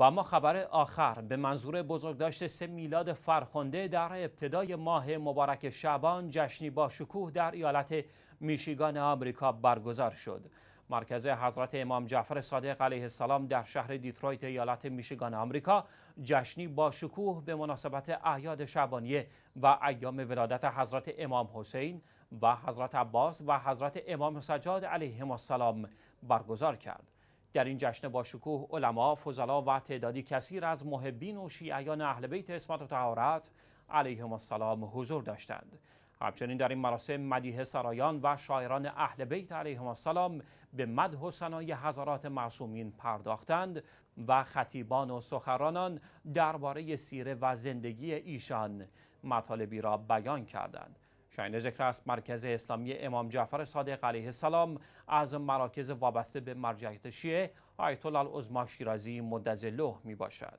و اما خبر آخر به منظور بزرگداشت سه میلاد فرخنده در ابتدای ماه مبارک شعبان جشنی با شکوه در ایالت میشیگان آمریکا برگزار شد مرکز حضرت امام جعفر صادق علیه السلام در شهر دیترویت ایالت میشیگان آمریکا جشنی با شکوه به مناسبت اعیاد شعبانیه و ایام ولادت حضرت امام حسین و حضرت عباس و حضرت امام سجاد علیهم السلام برگزار کرد در این جشن باشکوه علما، فضلا و تعدادی کثیر از محبین و شیعیان اهل بیت اسمت و تهارت علیهم السلام حضور داشتند. همچنین در این مراسم مدیه سرایان و شاعران اهل بیت علیهم السلام به مدح و ثنای حضرات معصومین پرداختند و خطیبان و سخرانان درباره سیره و زندگی ایشان مطالبی را بیان کردند. شاین ذکر است مرکز اسلامی امام جعفر صادق علیه السلام از مراکز وابسته به مرجعیت شیعه آیت الله العظما شیرازی مدظله می باشد